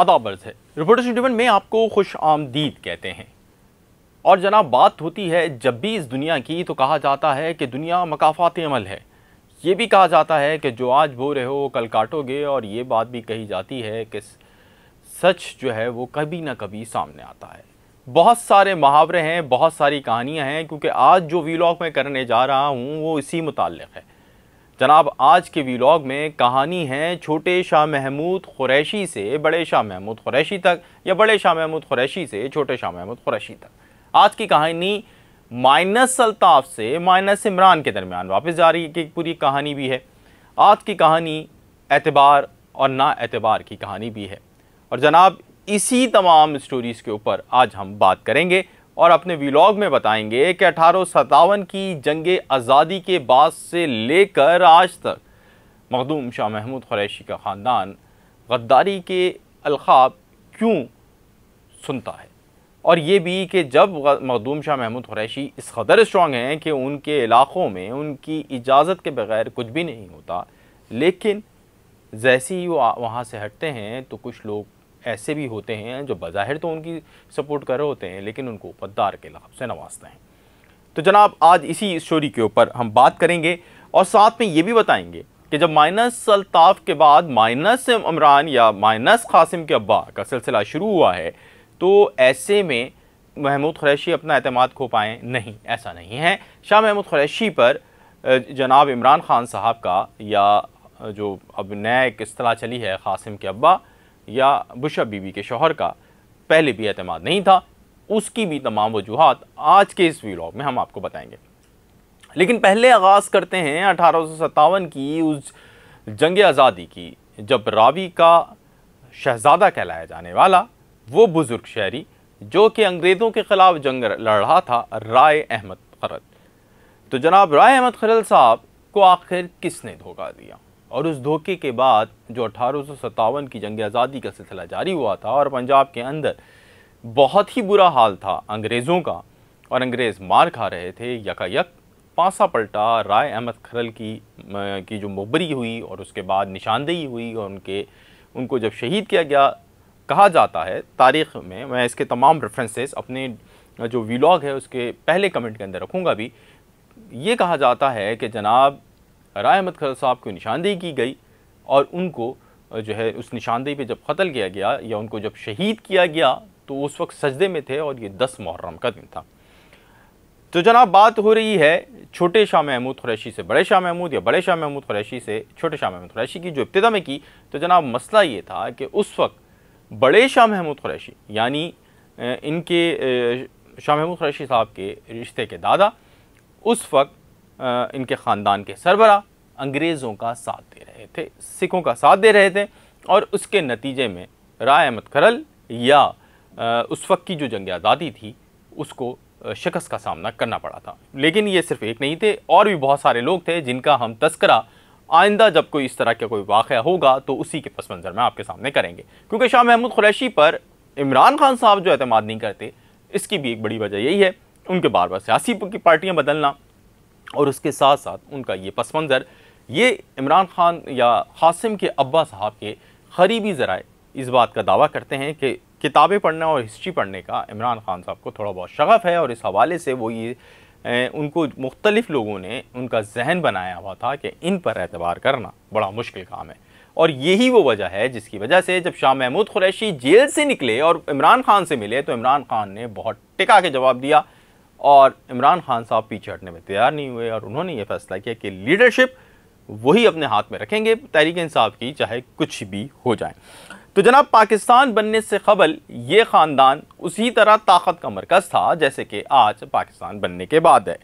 अदाबर्ज है रिपोर्टेशन ड्रिवन में आपको खुश आमदीद कहते हैं और जनाब बात होती है जब भी इस दुनिया की तो कहा जाता है कि दुनिया मकाफात अमल है ये भी कहा जाता है कि जो आज बो रहे हो कल काटोगे और ये बात भी कही जाती है कि सच जो है वो कभी ना कभी सामने आता है बहुत सारे मुहावरे हैं बहुत सारी कहानियाँ हैं क्योंकि आज जो वीलॉग मैं करने जा रहा हूँ वो इसी मुतल है जनाब आज के वीलॉग में कहानी है छोटे शाह महमूद कुरैशी से बड़े शाह महमूद कुरैशी तक या बड़े शाह महमूद कुरैशी से छोटे शाह महमूद कुरैशी तक आज की कहानी माइनस अल्ताफ़ से माइनस इमरान के दरमियान वापस जा रही की पूरी कहानी भी है आज की कहानी एतबार और ना एतबार की कहानी भी है और जनाब इसी तमाम स्टोरीज़ के ऊपर आज हम बात करेंगे और अपने विलॉग में बताएंगे कि अठारह की जंग आज़ादी के बाद से लेकर आज तक मखदूम शाह महमूद क्रैशी का ख़ानदान गद्दारी के अलखाब क्यों सुनता है और ये भी कि जब मखदूम शाह महमूद क्रैशी इस कदर स्ट्रॉन्ग हैं कि उनके इलाक़ों में उनकी इजाज़त के बग़ैर कुछ भी नहीं होता लेकिन जैसे ही वो वहाँ से हटते हैं तो कुछ लोग ऐसे भी होते हैं जो बाहिर तो उनकी सपोर्ट कर रहे होते हैं लेकिन उनको पद्दार के लाभ से नवाजते हैं तो जनाब आज इसी स्टोरी के ऊपर हम बात करेंगे और साथ में ये भी बताएंगे कि जब माइनस अल्ताफ़ के बाद माइनस इमरान या माइनस कासिम के अब्बा का सिलसिला शुरू हुआ है तो ऐसे में महमूद क्रैशी अपना अहतमाद खो पाएँ नहीं ऐसा नहीं है शाह महमूद क्रैशी पर जनाब इमरान खान साहब का या जो अब नए एक असलाह चली है कासिम के अब्बा या बुशा बीबी के शोहर का पहले भी अतमाद नहीं था उसकी भी तमाम वजूहत आज के इस वीलॉग में हम आपको बताएंगे लेकिन पहले आगाज़ करते हैं अठारह की उस जंग आज़ादी की जब रावी का शहज़ादा कहलाया जाने वाला वो बुज़ुर्ग शहरी जो कि अंग्रेज़ों के ख़िलाफ़ जंग लड़ रहा था राय अहमद खरल तो जनाब राय अहमद खरल साहब को आखिर किसने धोखा दिया और उस धोखे के बाद जो अठारह की जंग आज़ादी का सिलसिला जारी हुआ था और पंजाब के अंदर बहुत ही बुरा हाल था अंग्रेज़ों का और अंग्रेज़ मार खा रहे थे यकायक पासा पलटा राय अहमद खरल की की जो मुबरी हुई और उसके बाद निशानदेही हुई और उनके उनको जब शहीद किया गया कहा जाता है तारीख़ में मैं इसके तमाम रेफरेंसेस अपने जो वीलाग है उसके पहले कमेंट के अंदर रखूँगा भी ये कहा जाता है कि जनाब राय अहमद खजर साहब को निशानदेही की गई और उनको जो है उस निशानदेही पे जब कत्ल किया गया या उनको जब शहीद किया गया तो उस वक्त सजदे में थे और ये दस मुहर्रम का दिन था तो जनाब बात हो रही है छोटे शाह महमूद कुरैशी से बड़े शाह महमूद या बड़े शाह महमूद कुरैशी से छोटे शाह महमूद क्रैशी की जो इब्तदा में की तो जनाब मसला ये था कि उस वक्त बड़े शाह महमूद क्रैशी यानी इनके शाह महमूद क्रैशी साहब के रिश्ते के दादा उस वक्त इनके ख़ानदान के सरबरा अंग्रेज़ों का साथ दे रहे थे सिखों का साथ दे रहे थे और उसके नतीजे में राय अहमद करल या उस वक्त की जो जंग आज़ादी थी उसको शिकस्त का सामना करना पड़ा था लेकिन ये सिर्फ एक नहीं थे और भी बहुत सारे लोग थे जिनका हम तस्करा आइंदा जब कोई इस तरह का कोई वाक़ होगा तो उसी के पस मंज़र में आपके सामने करेंगे क्योंकि शाह महमूद खुरैशी पर इमरान खान साहब जो अतमाद नहीं करते इसकी भी एक बड़ी वजह यही है उनके बार बार सियासी पार्टियाँ बदलना और उसके साथ साथ उनका ये पस मंज़र ये इमरान खान या हासिम के अब्बा साहब के करीबी ज़राए इस बात का दावा करते हैं कि किताबें पढ़ना और हिस्ट्री पढ़ने का इमरान खान साहब को थोड़ा बहुत शगफ़ है और इस हवाले से वो ये उनको मुख्तलिफ़ लोगों ने उनका जहन बनाया हुआ था कि इन पर एतबार करना बड़ा मुश्किल काम है और यही वो वजह है जिसकी वजह से जब शाह महमूद कुरैशी जेल से निकले और इमरान खान से मिले तो इमरान खान ने बहुत टिका के जवाब दिया और इमरान खान साहब पीछे हटने में तैयार नहीं हुए और उन्होंने ये फैसला किया कि लीडरशिप वही अपने हाथ में रखेंगे तहरीक इंसाफ की चाहे कुछ भी हो जाए तो जनाब पाकिस्तान बनने से कबल ये ख़ानदान उसी तरह ताकत का मरकज़ था जैसे कि आज पाकिस्तान बनने के बाद है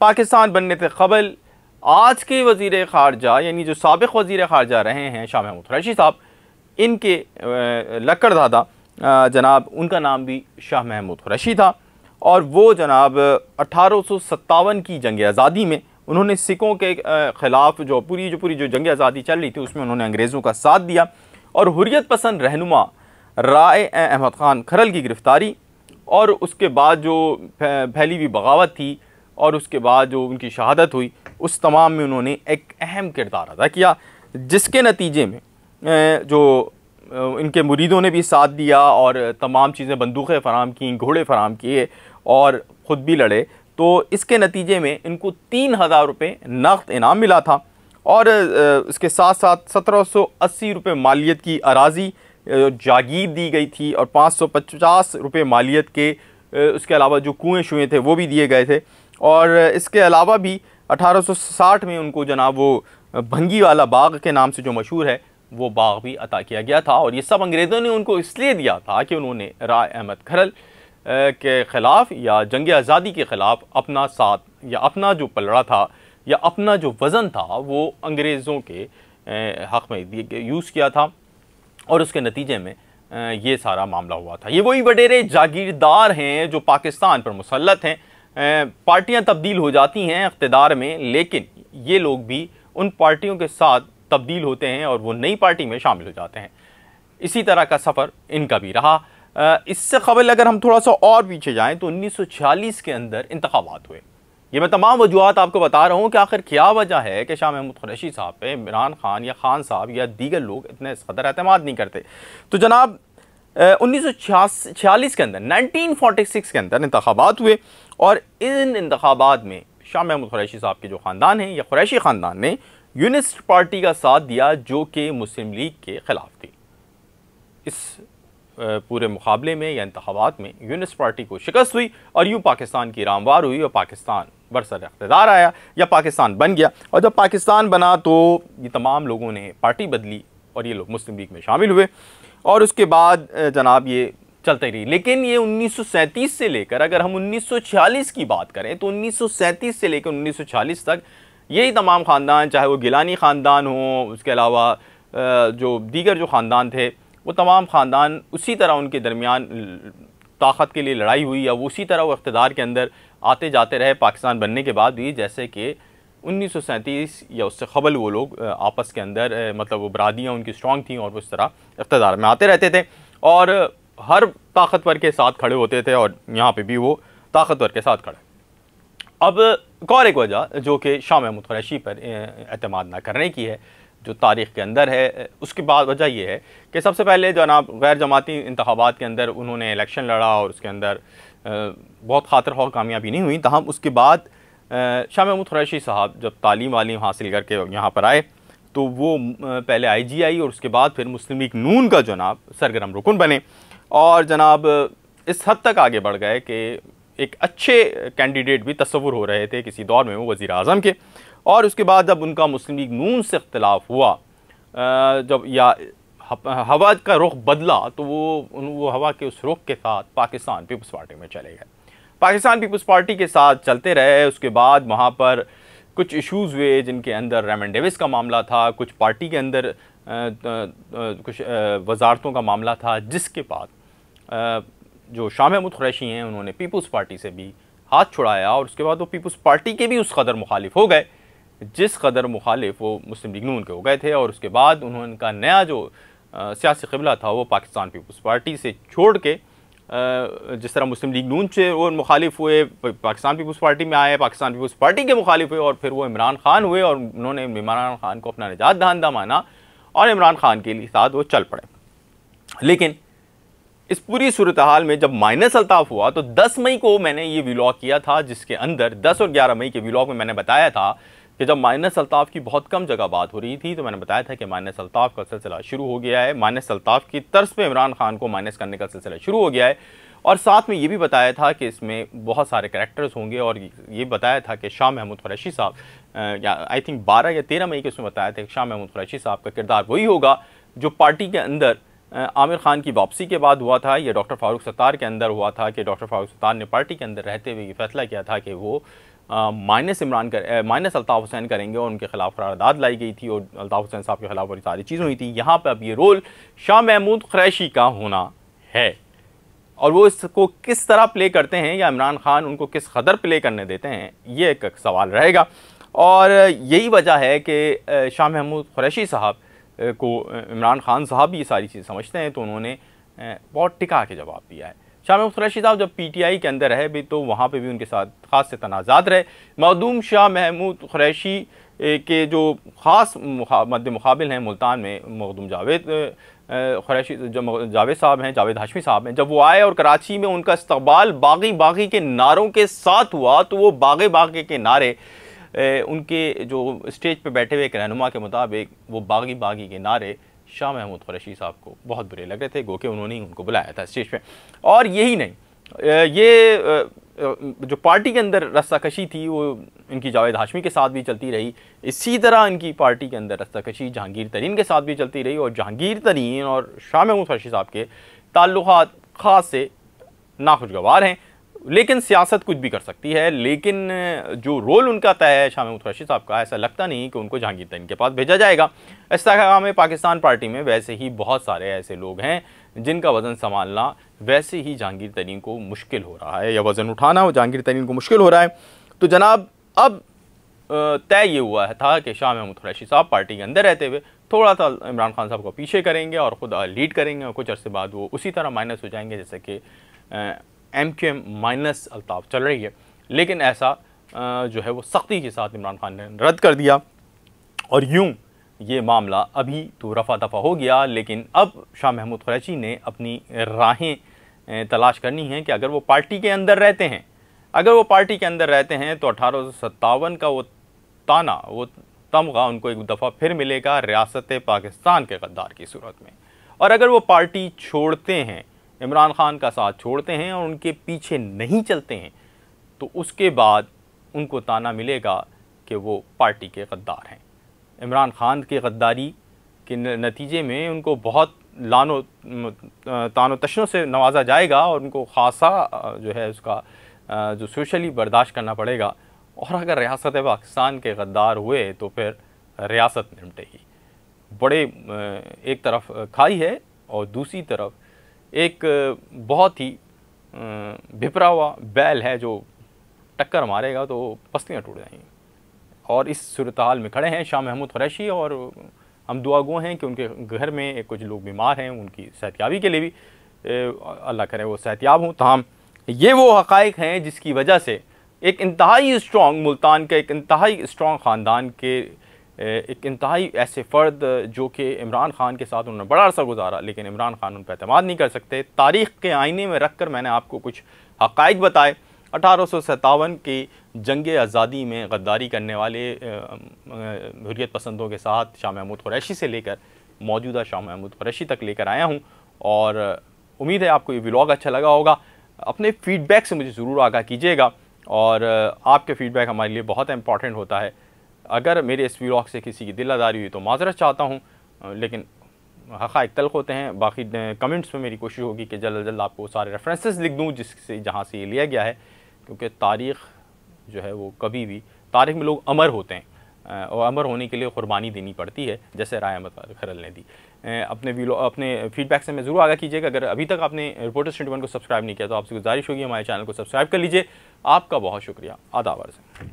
पाकिस्तान बनने से कबल आज के वजीर खारजा यानी जो सबक वजीर खारजा रहे हैं शाह महमूद रशी साहब इनके लकड़ दादा जनाब उनका नाम भी शाह महमूद रशी था और वो जनाब अठारह की जंग आज़ादी में उन्होंने सिखों के ख़िलाफ़ जो पूरी जो पूरी जो जंग आज़ादी चल रही थी उसमें उन्होंने अंग्रेज़ों का साथ दिया और हुरियत पसंद रहनुमा राय अहमद ख़ान खरल की गिरफ़्तारी और उसके बाद जो फैली हुई बगावत थी और उसके बाद जो उनकी शहादत हुई उस तमाम में उन्होंने एक अहम किरदार अदा किया जिसके नतीजे में जो इनके मुरीदों ने भी साथ दिया और तमाम चीज़ें बंदूक़ें फ़राम की घोड़े फ़राम किए और ख़ुद भी लड़े तो इसके नतीजे में इनको तीन हज़ार रुपये नकद इनाम मिला था और इसके साथ साथ सत्रह सौ अस्सी रुपये मालियत की अराजी जागीर दी गई थी और पाँच सौ पचास रुपये मालियत के उसके अलावा जो कुएँ शुएँ थे वो भी दिए गए थे और इसके अलावा भी अठारह सौ साठ में उनको जनाब वो भंगी वाला बाग के नाम से जो मशहूर है वो बाग भी अता किया गया था और ये सब अंग्रेज़ों ने उनको इसलिए दिया था कि उन्होंने राय अहमद खरल के ख़िलाफ़ या जंग आज़ादी के ख़िलाफ़ अपना साथ या अपना जो पलड़ा था या अपना जो वज़न था वो अंग्रेज़ों के हक़ में यूज़ किया था और उसके नतीजे में ये सारा मामला हुआ था ये वही वडेरे जागीरदार हैं जो पाकिस्तान पर मुसलत हैं पार्टियां तब्दील हो जाती हैं अकतदार में लेकिन ये लोग भी उन पार्टियों के साथ तब्दील होते हैं और वो नई पार्टी में शामिल हो जाते हैं इसी तरह का सफ़र इनका भी रहा इससे कबल अगर हम थोड़ा सा और पीछे जाएँ तो छियालीस के अंदर इंतबात हुए ये मैं तमाम वजूहत आपको बता रहा हूँ कि आखिर क्या वजह है कि शाह महमूद कुरैशी साहब पे इमरान खान या खान साहब या दीगर लोग इतने इस कदर अहतमाद नहीं करते तो जनाब उन्नीस छियालीस के अंदर सिक्स के अंदर इंतबात हुए और इन इंतबात में शाह महमूद खुरैशी साहब के जो ख़ानदान हैं या कुरैशी ख़ानदान ने यूनिस्ट पार्टी का साथ दिया जो कि मुस्लिम लीग के ख़िलाफ़ थी इस पूरे मुकाबले में या इंतबात में यूनिस पार्टी को शिकस्त हुई और यूँ पाकिस्तान की रामवार हुई और पाकिस्तान बरसर इकतदार आया या पाकिस्तान बन गया और जब पाकिस्तान बना तो ये तमाम लोगों ने पार्टी बदली और ये लोग मुस्लिम लीग में शामिल हुए और उसके बाद जनाब ये चलते रही लेकिन ये 1937 से लेकर अगर हम 1946 की बात करें तो 1937 से लेकर 1946 तक यही तमाम ख़ानदान चाहे वो गिलानी ख़ानदान हो उसके अलावा जो दीगर जो ख़ानदान थे वो तमाम ख़ानदान उसी तरह उनके दरमियान ताकत के लिए लड़ाई हुई या वो उसी तरह वो इकतदार के अंदर आते जाते रहे पाकिस्तान बनने के बाद भी जैसे कि उन्नीस या उससे कबल वो लोग आपस के अंदर मतलब वो बरदियाँ उनकी स्ट्रॉग थी और वो इस तरह इकतदार में आते रहते थे और हर ताकतवर के साथ खड़े होते थे और यहाँ पर भी वो ताकतवर के साथ खड़े अब और एक वजह जो कि शाह महमूद क्रैशी पर अतमाद ना करने की है जो तारीख़ के अंदर है उसके बाद वजह यह है कि सबसे पहले जनाब गैर जमाती इंतबात के अंदर उन्होंने इलेक्शन लड़ा और उसके अंदर बहुत खातर खा कामयाबी नहीं हुई तहम उसके बाद शाह महमूद खुरैशी साहब जब तालीम वालीम हासिल करके यहाँ पर आए तो वो पहले आई जी आई और उसके बाद फिर मुस्लिम लीग नून का जनाब सरगरम रुकन बने और जनाब इस हद तक आगे बढ़ गए कि एक अच्छे कैंडिडेट भी तस्वुर हो रहे थे किसी दौर में वो वज़ी अजम के और उसके बाद जब उनका मुस्लिम लीग नून से अख्तिलाफ हुआ जब या हवा का रुख बदला तो वो वो हवा के उस रुख के साथ पाकिस्तान पीपल्स पार्टी में चले गए पाकिस्तान पीपल्स पार्टी के साथ चलते रहे उसके बाद वहाँ पर कुछ इश्यूज़ हुए जिनके अंदर रेमन डेविस का मामला था कुछ पार्टी के अंदर कुछ वजारतों का मामला था जिसके बाद जो शाह महमूद कुरैशी हैं उन्होंने पीपल्स पार्टी से भी हाथ छुड़ाया और उसके बाद वो पीपल्स पार्टी के भी उस कदर मुखालिफ हो गए जिस कदर मुखालिफ वो मुस्लिम लीग नून के हो गए थे और उसके बाद उन्होंने का नया जो सियासी कबला था वो पाकिस्तान पीपल्स पार्टी से छोड़ के जिस तरह मुस्लिम लीग नून से वो मुखालिफ हुए पाकिस्तान पीपल्स पार्टी में आए पाकिस्तान पीपल्स पार्टी के मुखालिफ हुए और फिर वो इमरान खान हुए और उन्होंने इमरान खान को अपना निजात दहानदा माना और इमरान खान के साथ वो चल पड़े लेकिन इस पूरी सूरत हाल में जब माइनस अलताफ़ हुआ तो 10 मई को मैंने ये व्लॉग किया था जिसके अंदर 10 और 11 मई के व्लॉग में मैंने बताया था कि जब माइनस अल्ताफ़ की बहुत कम जगह बात हो रही थी तो मैंने बताया था कि माइनस अल्ताफ़ का सिलसिला शुरू हो गया है माइनस अल्ताफ़ की तर्ज पर इमरान खान को माइनस करने का सिलसिला शुरू हो गया है और साथ में ये भी बताया था कि इसमें बहुत सारे करेक्टर्स होंगे और ये बताया था कि शाह महमूद फ्रैशी साहब या आई थिंक बारह या तेरह मई के उसमें बताया था कि शाह महमूद फ्रैशी साहब का किरदार वही होगा जो पार्टी के अंदर आमिर खान की वापसी के बाद हुआ था या डॉक्टर फारूक सत्तार के अंदर हुआ था कि डॉक्टर फारूक सत्तार ने पार्टी के अंदर रहते हुए ये फैसला किया था कि वो माइनस इमरान कर माइनस अल्ताफ़ हुसैन करेंगे और उनके खिलाफ करारदाद लाई गई थी और अल्ताफ़ हुसैन साहब के खिलाफ और सारी चीज़ें हुई थी यहाँ पर अब ये रोल शाह महमूद क्रैशी का होना है और वो इसको किस तरह प्ले करते हैं या इमरान खान उनको किस कदर प्ले करने देते हैं ये एक सवाल रहेगा और यही वजह है कि शाह महमूद क्रैशी साहब को इमरान खान साहब ये सारी चीज़ समझते हैं तो उन्होंने बहुत टिका के जवाब दिया है शाह महमूद कुरैशी साहब जब पीटीआई के अंदर रहे भी तो वहाँ पे भी उनके साथ खास से तनाजात रहे मदूम शाह महमूद कुरैशी के जो ख़ास मद मुकाबिल हैं मुल्तान में मखदूम जावेद खरैशी जब जावेद साहब हैं जावेद हाशमी साहब हैं जब वो आए और कराची में उनका इस्तबाल बागी बागी के नारों के साथ हुआ तो वो बागे बागे के नारे उनके जो स्टेज पर बैठे हुए एक रहनुमा के मुताबिक वो बागी बागी के नारे शाह महमूद कुरैशी साहब को बहुत बुरे लग रहे थे गो के उन्होंने ही उनको बुलाया था स्टेज पे और यही नहीं ये जो पार्टी के अंदर रस्साकशी थी वो इनकी जावेद हाशमी के साथ भी चलती रही इसी तरह इनकी पार्टी के अंदर कशी जहांगीर तरीन के साथ भी चलती रही और जहांगीर तरीन और शाह महमूद कुरैशी साहब के ताल्लुक ख़ास से नाखुशगवार हैं लेकिन सियासत कुछ भी कर सकती है लेकिन जो रोल उनका तय है महमूद मुतरशी साहब का ऐसा लगता नहीं कि उनको जहांगीर तरीन के पास भेजा जाएगा इस तरह में पाकिस्तान पार्टी में वैसे ही बहुत सारे ऐसे लोग हैं जिनका वज़न संभालना वैसे ही जहांगीर तरीन को मुश्किल हो रहा है या वज़न उठाना जहांगीर तरीन को मुश्किल हो रहा है तो जनाब अब तय ये हुआ था कि शाह महमूद खुरैशी साहब पार्टी के अंदर रहते हुए थोड़ा सा इमरान खान साहब को पीछे करेंगे और ख़ुद लीड करेंगे और कुछ अरसे बाद वो उसी तरह माइनस हो जाएंगे जैसे कि M Q M minus Altaf चल रही है लेकिन ऐसा जो है वो सख्ती के साथ इमरान खान ने रद्द कर दिया और यूं ये मामला अभी तो रफा दफा हो गया लेकिन अब शाह महमूद कुरैची ने अपनी राहें तलाश करनी हैं कि अगर वो पार्टी के अंदर रहते हैं अगर वो पार्टी के अंदर रहते हैं तो अठारह का वो ताना वो तमगा उनको एक दफ़ा फिर मिलेगा रियासत पाकिस्तान के गद्दार की सूरत में और अगर वो पार्टी छोड़ते हैं इमरान खान का साथ छोड़ते हैं और उनके पीछे नहीं चलते हैं तो उसके बाद उनको ताना मिलेगा कि वो पार्टी के गद्दार हैं इमरान खान की गद्दारी के नतीजे में उनको बहुत लानो तानो तशनों से नवाजा जाएगा और उनको खासा जो है उसका जो सोशली बर्दाश्त करना पड़ेगा और अगर रियासत पाकिस्तान के गद्दार हुए तो फिर रियासत निमटेगी बड़े एक तरफ खाई है और दूसरी तरफ एक बहुत ही भिपरा हुआ बैल है जो टक्कर मारेगा तो पस्तियाँ टूट जाएंगी और इस सूरत हाल में खड़े हैं शाह महमूद कुरैशी और हम दुआगो हैं कि उनके घर में कुछ लोग बीमार हैं उनकी सेहतियाबी के लिए भी अल्लाह करें वो सेहतियाब हों तमाम ये वो हक़ हैं जिसकी वजह से एक इंतहाई स्ट्रॉन्ग मुल्तान के एक इंतहाई स्ट्रॉन्ग ख़ानदान के एक इंतहाई ऐसे फ़र्द जो कि इमरान खान के साथ उन्होंने बड़ा अरसा गुजारा लेकिन इमरान खान उन पर अतमाद नहीं कर सकते तारीख़ के आईने में रख कर मैंने आपको कुछ हक़ बताए अठारह सौ सतावन की जंग आज़ादी में गद्दारी करने वाले हरियत पसंदों के साथ शाह महमूद क्रैशी से लेकर मौजूदा शाह महमूद क्रैशी तक लेकर आया हूँ और उम्मीद है आपको ये व्लॉग अच्छा लगा होगा अपने फ़ीडबैक से मुझे ज़रूर आगाह कीजिएगा और आपके फ़ीडबैक हमारे लिए बहुत इंपॉर्टेंट होता है अगर मेरे इस व्लॉग से किसी की दिल आदारी हुई तो माजरत चाहता हूँ लेकिन हक़ तल्ख होते हैं बाकी कमेंट्स में मेरी कोशिश होगी कि जल्द जल्द आपको सारे रेफरेंसेस लिख दूँ जिससे जहाँ से ये लिया गया है क्योंकि तारीख़ जो है वो कभी भी तारीख में लोग अमर होते हैं और अमर होने के लिए कुर्बानी देनी पड़ती है जैसे राय अहमद खरल ने दी अपने वीलो अपने फीडबैक से मैं ज़रूर आगा कीजिएगा अगर अभी तक आपने रिपोर्टर्स ट्वेंटी को सब्सक्राइब नहीं किया तो आपसे गुजारिश होगी हमारे चैनल को सब्सक्राइब कर लीजिए आपका बहुत शुक्रिया आदावर से